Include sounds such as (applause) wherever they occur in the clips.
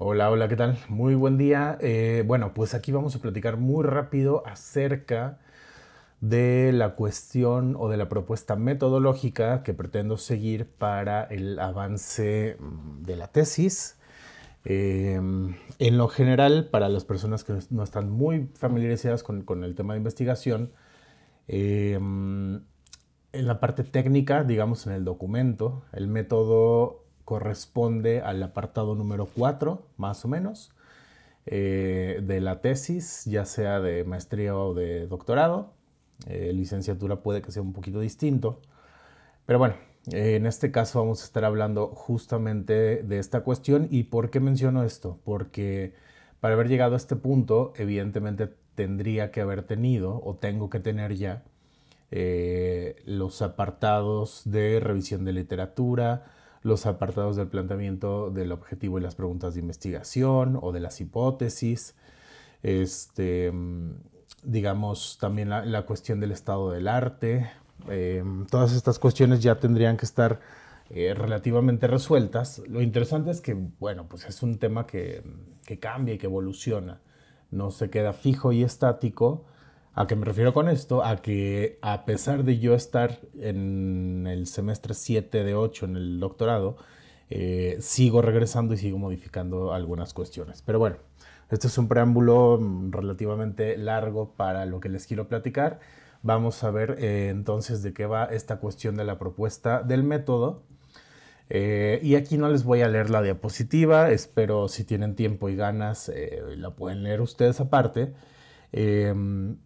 Hola, hola, ¿qué tal? Muy buen día. Eh, bueno, pues aquí vamos a platicar muy rápido acerca de la cuestión o de la propuesta metodológica que pretendo seguir para el avance mm, de la tesis. Em, en lo general, para las personas que no están muy familiarizadas con, el tema de investigación, em, en la parte técnica, digamos en el documento, el método corresponde al apartado número 4, más o menos, eh, de la tesis, ya sea de maestría o de doctorado. Eh, licenciatura puede que sea un poquito distinto. Pero bueno, eh, en este caso vamos a estar hablando justamente de esta cuestión. ¿Y por qué menciono esto? Porque para haber llegado a este punto, evidentemente tendría que haber tenido o tengo que tener ya los apartados de revisión de literatura, los apartados del planteamiento del objetivo y las preguntas de investigación o de las hipótesis. Este, digamos, también la, cuestión del estado del arte. Eh, todas estas cuestiones ya tendrían que estar eh, relativamente resueltas. Lo interesante es que, bueno, pues es un tema que, que cambia y que evoluciona. No se queda fijo y estático, ¿A qué me refiero con esto? A que a pesar de yo estar en el semestre 7 de 8 en el doctorado, eh, sigo regresando y sigo modificando algunas cuestiones. Pero bueno, este es un preámbulo mm, relativamente largo para lo que les quiero platicar. Vamos a ver eh, entonces de qué va esta cuestión de la propuesta del método. Eh, y aquí no les voy a leer la diapositiva, espero si tienen tiempo y ganas la pueden leer ustedes aparte. Em,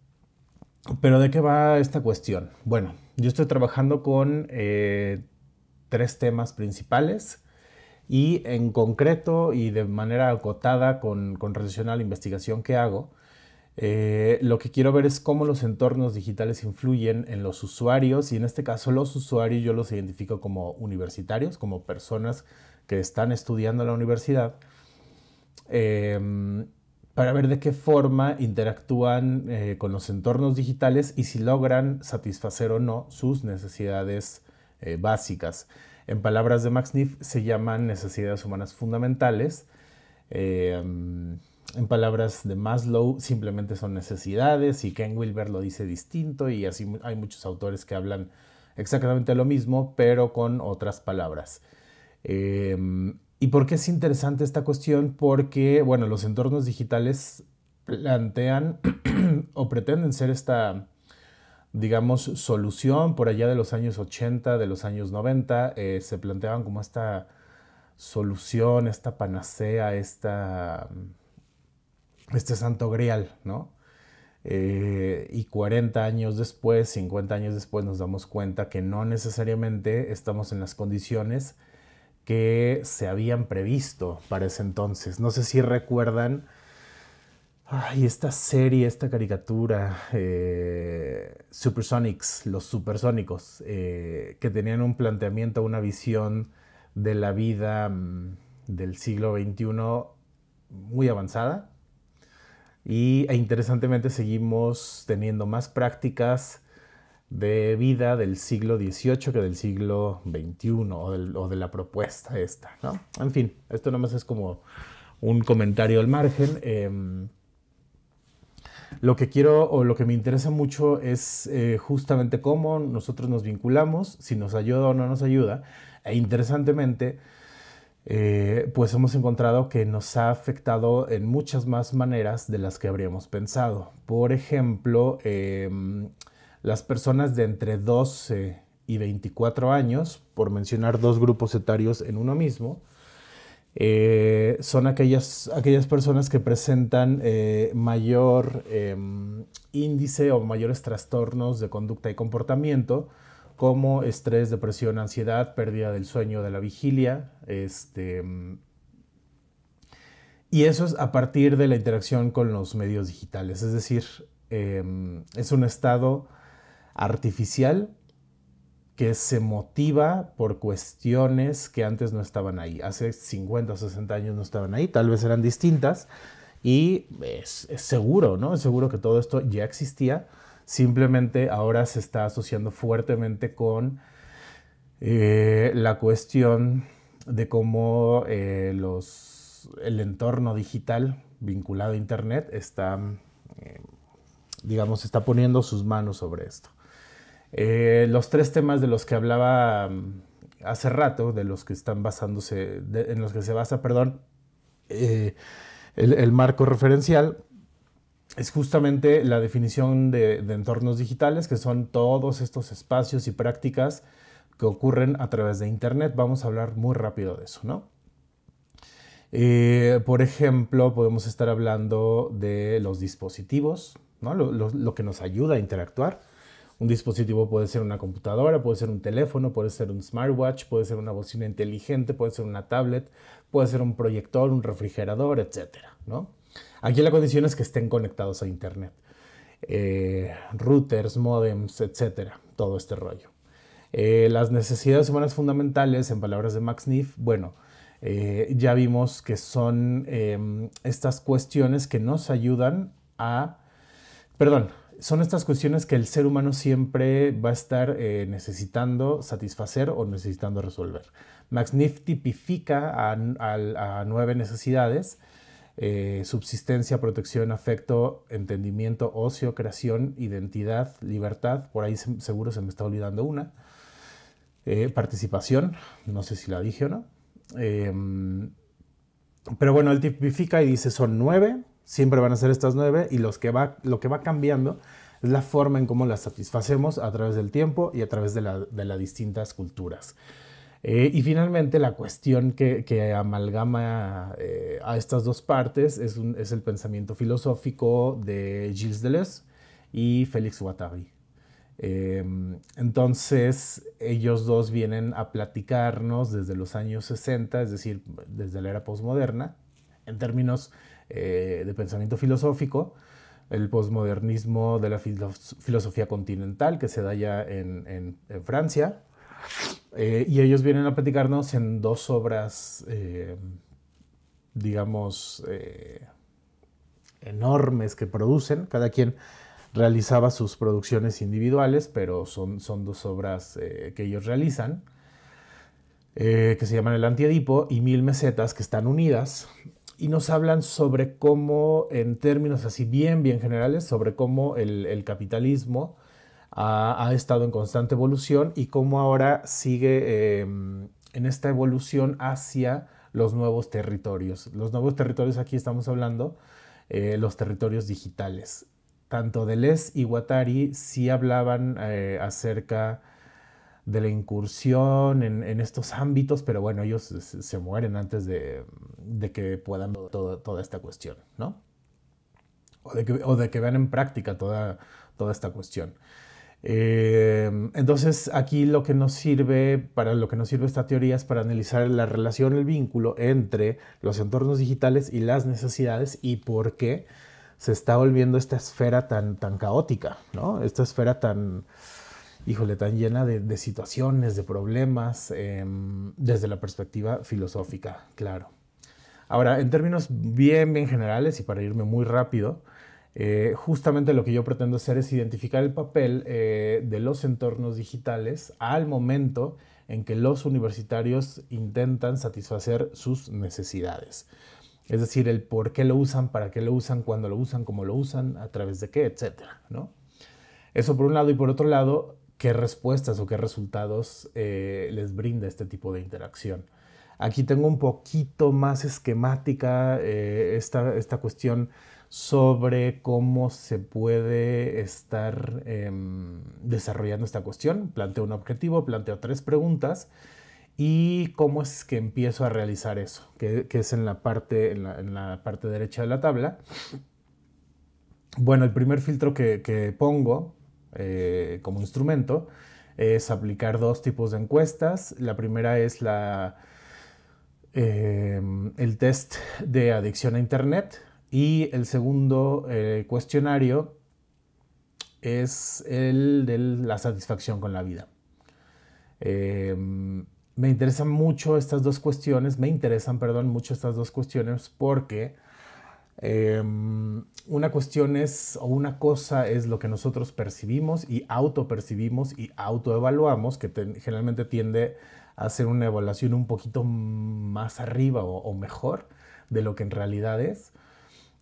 pero ¿de qué va esta cuestión? Bueno, yo estoy trabajando con eh, tres temas principales y en concreto y de manera acotada con, relación a la investigación que hago, eh, lo que quiero ver es cómo los entornos digitales influyen en los usuarios y en este caso los usuarios yo los identifico como universitarios, como personas que están estudiando en la universidad. Em, para ver de qué forma interactúan eh, con los entornos digitales y si logran satisfacer o no sus necesidades eh, básicas. En palabras de Max Neff, se llaman necesidades humanas fundamentales. Eh, mm, en palabras de Maslow, simplemente son necesidades y Ken Wilber lo dice distinto y así hay muchos autores que hablan exactamente lo mismo, pero con otras palabras. Mm, ¿Y por qué es interesante esta cuestión? Porque, bueno, los entornos digitales plantean (clears throat) o pretenden ser esta, digamos, solución por allá de los años 80, de los años 90, eh, se planteaban como esta solución, esta panacea, esta, este santo grial, ¿no? Eh, y 40 años después, 50 años después, nos damos cuenta que no necesariamente estamos en las condiciones que se habían previsto para ese entonces. No sé si recuerdan, ay, esta serie, esta caricatura, eh, Supersonics, los supersónicos, eh, que tenían un planteamiento, una visión de la vida mm, del siglo XXI muy avanzada. Y, e interesantemente seguimos teniendo más prácticas de vida del siglo XVIII que del siglo XXI o, de la propuesta esta, ¿no? En fin, esto más es como un comentario al margen. Em, lo que quiero o lo que me interesa mucho es eh, justamente cómo nosotros nos vinculamos, si nos ayuda o no nos ayuda. E interesantemente, eh, pues hemos encontrado que nos ha afectado en muchas más maneras de las que habríamos pensado. Por ejemplo, em, las personas de entre 12 y 24 años, por mencionar dos grupos etarios en uno mismo, eh, son aquellas, aquellas personas que presentan eh, mayor em, índice o mayores trastornos de conducta y comportamiento, como estrés, depresión, ansiedad, pérdida del sueño, de la vigilia, este, y eso es a partir de la interacción con los medios digitales, es decir, em, es un estado artificial que se motiva por cuestiones que antes no estaban ahí. Hace 50 o 60 años no estaban ahí, tal vez eran distintas y es, seguro, ¿no? Es seguro que todo esto ya existía, simplemente ahora se está asociando fuertemente con eh, la cuestión de cómo eh, los, el entorno digital vinculado a Internet está, eh, digamos, está poniendo sus manos sobre esto. Eh, los tres temas de los que hablaba mm, hace rato, de los que están basándose, en los que se basa, perdón, eh, el, marco referencial, es justamente la definición de, entornos digitales, que son todos estos espacios y prácticas que ocurren a través de Internet. Vamos a hablar muy rápido de eso, ¿no? Eh, por ejemplo, podemos estar hablando de los dispositivos, ¿no? lo, que nos ayuda a interactuar. Un dispositivo puede ser una computadora, puede ser un teléfono, puede ser un smartwatch, puede ser una bocina inteligente, puede ser una tablet, puede ser un proyector, un refrigerador, etcétera. ¿no? Aquí la condición es que estén conectados a Internet. Eh, routers, modems, etcétera, todo este rollo. Eh, las necesidades humanas fundamentales, en palabras de Max Neff, bueno, eh, ya vimos que son em, estas cuestiones que nos ayudan a, perdón, son estas cuestiones que el ser humano siempre va a estar eh, necesitando satisfacer o necesitando resolver. Max Niff tipifica a, nueve necesidades, eh, subsistencia, protección, afecto, entendimiento, ocio, creación, identidad, libertad, por ahí seguro se me está olvidando una, eh, participación, no sé si la dije o no, em, pero bueno, él tipifica y dice son nueve, siempre van a ser estas nueve y los que va, lo que va cambiando es la forma en cómo las satisfacemos a través del tiempo y a través de, las distintas culturas. Eh, y finalmente la cuestión que, que amalgama eh, a estas dos partes es, un, es, el pensamiento filosófico de Gilles Deleuze y Félix Guattari. Em, entonces ellos dos vienen a platicarnos desde los años 60, es decir, desde la era posmoderna, en términos eh, de pensamiento filosófico, el posmodernismo de la filosofía continental que se da ya en, Francia. Eh, y ellos vienen a platicarnos en dos obras, eh, digamos, enormes que producen. Cada quien realizaba sus producciones individuales, pero son, son dos obras que ellos realizan, que se llaman El Antiedipo y Mil Mesetas, que están unidas y nos hablan sobre cómo, en términos así bien, bien generales, sobre cómo el, capitalismo ha, estado en constante evolución y cómo ahora sigue em, en esta evolución hacia los nuevos territorios. Los nuevos territorios aquí estamos hablando, eh, los territorios digitales. Tanto Deleuze y Guattari sí hablaban eh, acerca acerca de la incursión en, estos ámbitos, pero bueno, ellos se, mueren antes de, que puedan todo, toda esta cuestión, ¿no? O de que, vean en práctica toda, toda esta cuestión. Em, entonces, aquí lo que nos sirve, para lo que nos sirve esta teoría es para analizar la relación, el vínculo entre los entornos digitales y las necesidades y por qué se está volviendo esta esfera tan, tan caótica, ¿no? Esta esfera tan híjole, tan llena de, situaciones, de problemas, em, desde la perspectiva filosófica, claro. Ahora, en términos bien, bien generales y para irme muy rápido, eh, justamente lo que yo pretendo hacer es identificar el papel eh, de los entornos digitales al momento en que los universitarios intentan satisfacer sus necesidades. Es decir, el por qué lo usan, para qué lo usan, cuándo lo usan, cómo lo usan, a través de qué, etc. Eso por un lado y por otro lado, qué respuestas o qué resultados eh, les brinda este tipo de interacción. Aquí tengo un poquito más esquemática eh, esta, cuestión sobre cómo se puede estar em, desarrollando esta cuestión. Planteo un objetivo, planteo tres preguntas y cómo es que empiezo a realizar eso, que, es en la, parte, en la, parte derecha de la tabla. Bueno, el primer filtro que pongo eh, como instrumento es aplicar dos tipos de encuestas. La primera es la, eh, el test de adicción a Internet y el segundo eh, cuestionario es el de la satisfacción con la vida. me interesan mucho estas dos cuestiones, me interesan, perdón, mucho estas dos cuestiones porque Em, una cuestión es, o una cosa es lo que nosotros percibimos y autopercibimos y evaluamos que generalmente tiende a hacer una evaluación un poquito más arriba o, mejor de lo que en realidad es.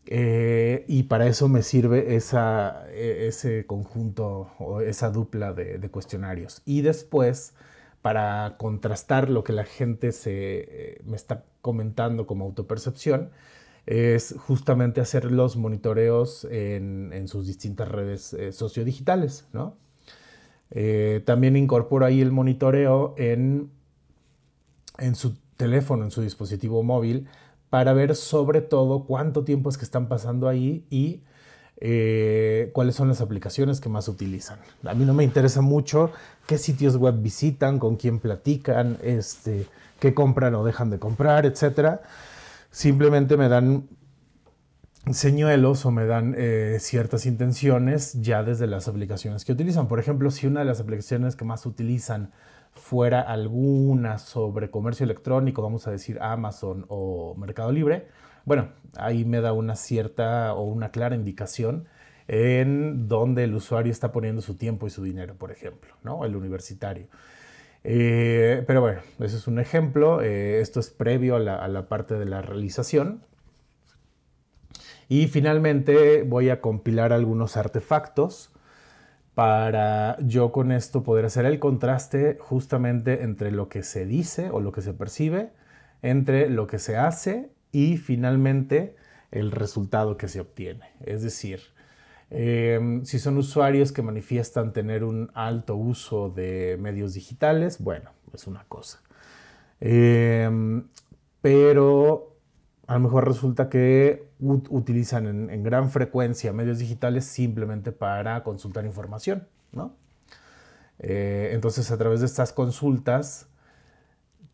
Eh, y para eso me sirve e, ese conjunto o esa dupla de, cuestionarios. Y después, para contrastar lo que la gente se, eh, me está comentando como autopercepción, es justamente hacer los monitoreos en, sus distintas redes eh, sociodigitales, ¿no? Eh, también incorpora ahí el monitoreo en, su teléfono, en su dispositivo móvil, para ver sobre todo cuánto tiempo es que están pasando ahí y eh, cuáles son las aplicaciones que más utilizan. A mí no me interesa mucho qué sitios web visitan, con quién platican, este, qué compran o dejan de comprar, etcétera simplemente me dan señuelos o me dan eh, ciertas intenciones ya desde las aplicaciones que utilizan. Por ejemplo, si una de las aplicaciones que más utilizan fuera alguna sobre comercio electrónico, vamos a decir Amazon o Mercado Libre, bueno, ahí me da una cierta o una clara indicación en dónde el usuario está poniendo su tiempo y su dinero, por ejemplo, ¿no? El universitario. Eh, pero bueno, ese es un ejemplo. Eh, esto es previo a la, a la, parte de la realización. Y finalmente voy a compilar algunos artefactos para yo con esto poder hacer el contraste justamente entre lo que se dice o lo que se percibe, entre lo que se hace y finalmente el resultado que se obtiene. Es decir, Em, si son usuarios que manifiestan tener un alto uso de medios digitales, bueno, es una cosa. Em, pero a lo mejor resulta que utilizan en, gran frecuencia medios digitales simplemente para consultar información, ¿no? Eh, entonces a través de estas consultas,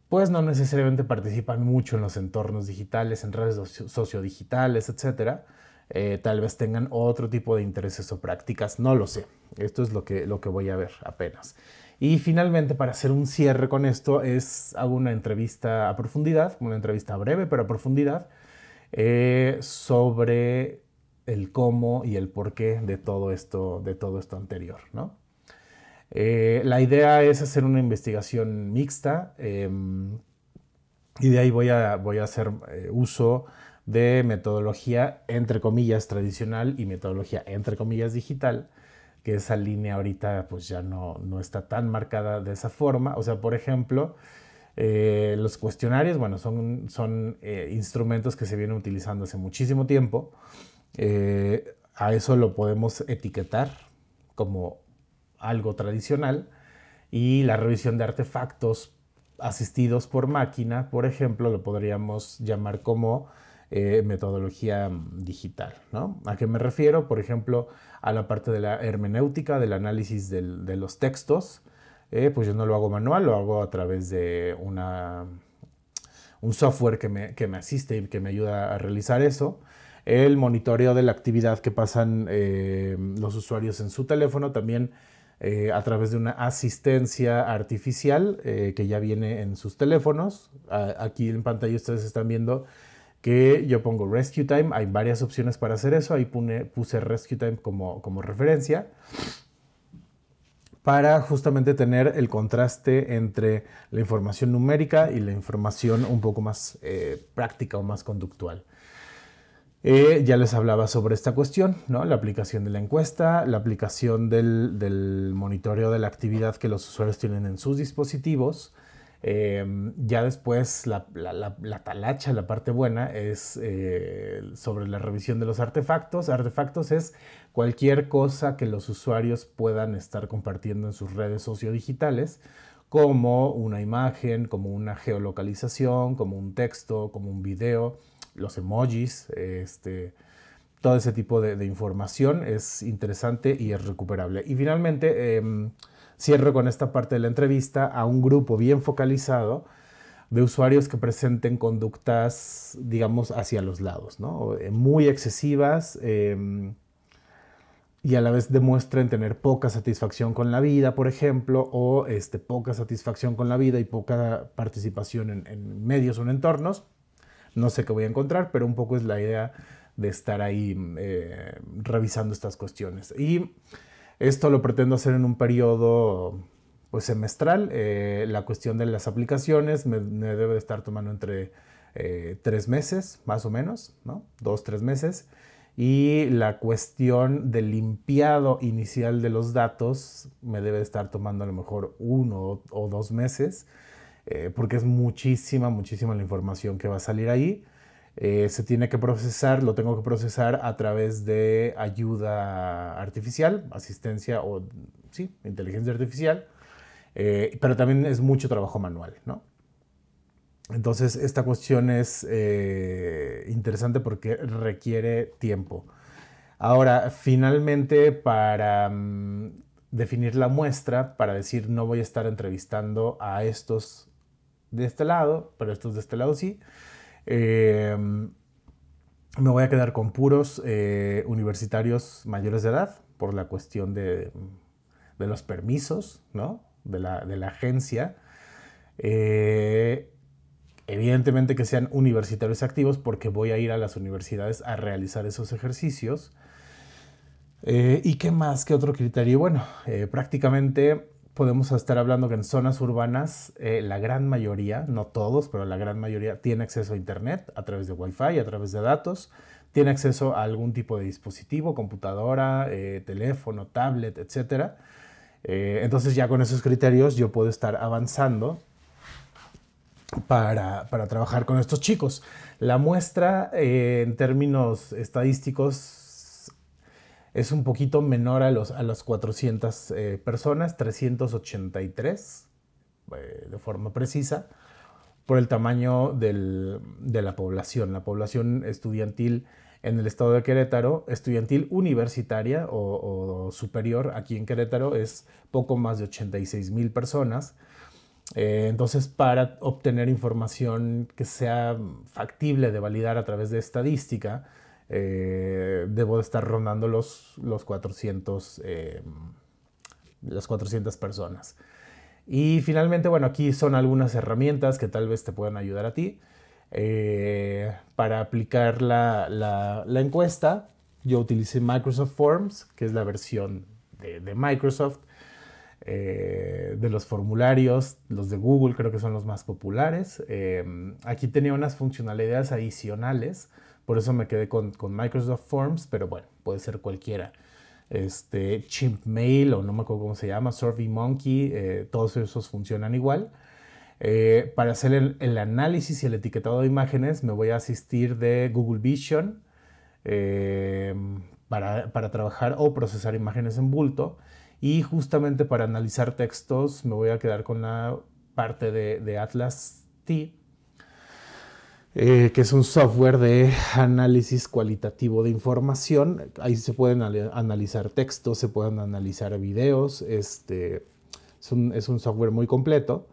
pues no necesariamente participan mucho en los entornos digitales, en redes sociodigitales, etcétera eh, tal vez tengan otro tipo de intereses o prácticas, no lo sé. Esto es lo que, lo que voy a ver apenas. Y finalmente, para hacer un cierre con esto, es hago una entrevista a profundidad, una entrevista breve pero a profundidad, eh, sobre el cómo y el por de todo esto, de todo esto anterior. Eh, la idea es hacer una investigación mixta em, y de ahí voy a, voy a hacer uso de metodología entre comillas tradicional y metodología entre comillas digital, que esa línea ahorita pues ya no, no está tan marcada de esa forma. O sea, por ejemplo, eh, los cuestionarios, bueno, son, son eh, instrumentos que se vienen utilizando hace muchísimo tiempo. Eh, a eso lo podemos etiquetar como algo tradicional y la revisión de artefactos asistidos por máquina, por ejemplo, lo podríamos llamar como eh, metodología mm, digital. ¿A qué me refiero? Por ejemplo, a la parte de la hermenéutica, del análisis de los textos. Eh, pues yo no lo hago manual, lo hago a través de una, un software que me, asiste y que me ayuda a realizar eso el monitoreo de la actividad que pasan eh, los usuarios en su teléfono, también a través de una asistencia artificial que ya viene en sus teléfonos. aquí en pantalla ustedes están viendo que yo pongo Rescue Time, hay varias opciones para hacer eso, ahí puse Rescue Time como, referencia, para justamente tener el contraste entre la información numérica y la información un poco más eh, práctica o más conductual. Eh, ya les hablaba sobre esta cuestión, la aplicación de la encuesta, la aplicación del monitoreo de la actividad que los usuarios tienen en sus dispositivos, Em, ya después la, talacha, la parte buena, es eh, sobre la revisión de los artefactos. Artefactos es cualquier cosa que los usuarios puedan estar compartiendo en sus redes sociodigitales, como una imagen, como una geolocalización, como un texto, como un video, los emojis, este, todo ese tipo de, información es interesante y es recuperable. Y finalmente, em, cierro con esta parte de la entrevista a un grupo bien focalizado de usuarios que presenten conductas, digamos, hacia los lados, ¿no? Eh, muy excesivas em, y a la vez demuestren tener poca satisfacción con la vida, por ejemplo, o este, poca satisfacción con la vida y poca participación en, medios o en entornos. No sé qué voy a encontrar, pero un poco es la idea de estar ahí eh, revisando estas cuestiones. Y esto lo pretendo hacer en un periodo pues, semestral. Eh, la cuestión de las aplicaciones me, debe de estar tomando entre eh, tres meses, más o menos, ¿no? Dos, tres meses. Y la cuestión del limpiado inicial de los datos me debe de estar tomando a lo mejor uno o dos meses, eh, porque es muchísima, muchísima la información que va a salir ahí. Eh, se tiene que procesar, lo tengo que procesar a través de ayuda artificial, asistencia o, sí, inteligencia artificial, eh, pero también es mucho trabajo manual, ¿no? Entonces, esta cuestión es eh, interesante porque requiere tiempo. Ahora, finalmente, para mm, definir la muestra, para decir no voy a estar entrevistando a estos de este lado, pero estos de este lado sí, Em, me voy a quedar con puros eh, universitarios mayores de edad por la cuestión de, los permisos, ¿no? De la, agencia. Eh, evidentemente que sean universitarios activos porque voy a ir a las universidades a realizar esos ejercicios. Eh, ¿Y qué más? ¿Qué otro criterio? Bueno, prácticamente podemos estar hablando que en zonas urbanas eh, la gran mayoría, no todos, pero la gran mayoría tiene acceso a Internet a través de Wi-Fi, a través de datos, tiene acceso a algún tipo de dispositivo, computadora, eh, teléfono, tablet, etc. Eh, entonces ya con esos criterios yo puedo estar avanzando para, para trabajar con estos chicos. La muestra en términos estadísticos es un poquito menor a, los, a las 400 eh, personas, 383 eh, de forma precisa, por el tamaño de la población. La población estudiantil en el estado de Querétaro, estudiantil universitaria o, superior aquí en Querétaro, es poco más de 86 mil personas. Eh, entonces, para obtener información que sea factible de validar a través de estadística, eh, debo de estar rondando los, 400, eh, las 400 personas. Y finalmente, bueno, aquí son algunas herramientas que tal vez te puedan ayudar a ti. Eh, para aplicar la, encuesta, yo utilicé Microsoft Forms, que es la versión de, Microsoft, de los formularios, los de Google creo que son los más populares. aquí tenía unas funcionalidades adicionales por eso me quedé con, Microsoft Forms, pero bueno, puede ser cualquiera. Este, Mail o no me acuerdo cómo se llama, SurveyMonkey, Monkey, eh, todos esos funcionan igual. Eh, para hacer el, análisis y el etiquetado de imágenes me voy a asistir de Google Vision em, para, trabajar o procesar imágenes en bulto y justamente para analizar textos me voy a quedar con la parte de, de Atlas T eh, que es un software de análisis cualitativo de información. Ahí se pueden analizar textos, se pueden analizar videos. Este, es, un, software muy completo.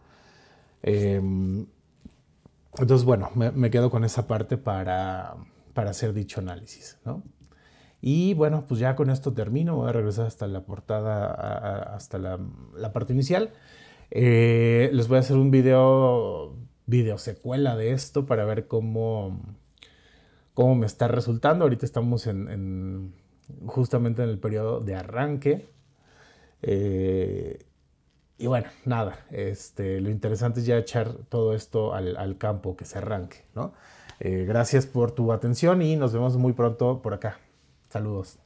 Em, entonces, bueno, me, quedo con esa parte para, hacer dicho análisis. Y bueno, pues ya con esto termino. Voy a regresar hasta la portada, hasta la, parte inicial. Eh, les voy a hacer un video video secuela de esto para ver cómo, cómo me está resultando. Ahorita estamos en, justamente en el periodo de arranque. Eh, y bueno, nada, este, lo interesante es ya echar todo esto al, campo, que se arranque, eh, gracias por tu atención y nos vemos muy pronto por acá. Saludos.